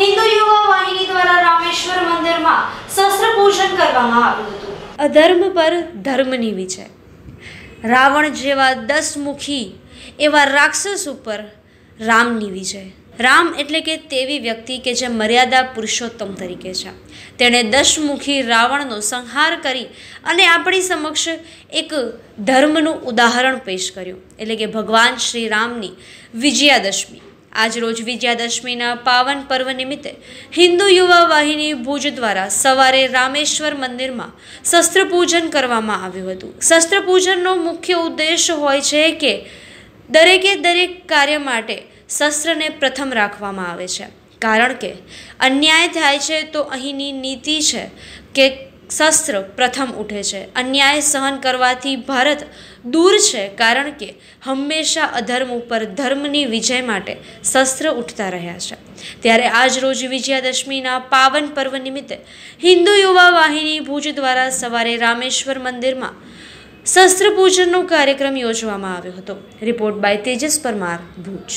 હિન્દુ યુવા વાહિની દ્વારા રામેશ્વર મંદિરમાં શસ્ત્ર પૂજન કરવામાં આવ્યું હતું અધર્મ પર ધર્મની વિજય રાવણ જેવા દસમુખી એવા રાક્ષસ ઉપર રામની વિજય રામ એટલે કે તેવી વ્યક્તિ કે જે મર્યાદા પુરુષોત્તમ તરીકે છે તેણે દશમુખી રાવણનો સંહાર કરી અને આપણી સમક્ષ એક ધર્મનું ઉદાહરણ પેશ કર્યું એટલે કે ભગવાન શ્રી રામની વિજયાદશમી આજરોજ વિજયાદશમીના પાવન પર્વ નિમિત્તે હિન્દુ યુવા વાહિની ભુજ દ્વારા સવારે રામેશ્વર મંદિરમાં શસ્ત્ર પૂજન કરવામાં આવ્યું હતું શસ્ત્ર પૂજનનો મુખ્ય ઉદ્દેશ હોય છે કે દરેકે દરેક કાર્ય માટે શસ્ત્રને પ્રથમ રાખવામાં આવે છે કારણ કે અન્યાય થાય છે તો અહીંની નીતિ છે કે શસ્ત્ર પ્રથમ ઉઠે છે અન્યાય સહન કરવાથી ભારત દૂર છે કારણ કે હંમેશા અધર્મ ઉપર ધર્મની વિજય માટે શસ્ત્ર ઉઠતા રહ્યા છે ત્યારે આજ રોજ વિજયાદશમીના પાવન પર્વ નિમિત્તે હિન્દુ યુવા વાહિની ભુજ દ્વારા સવારે રામેશ્વર મંદિરમાં શસ્ત્ર પૂજનનો કાર્યક્રમ યોજવામાં આવ્યો હતો રિપોર્ટ બાય તેજસ પરમાર ભુજ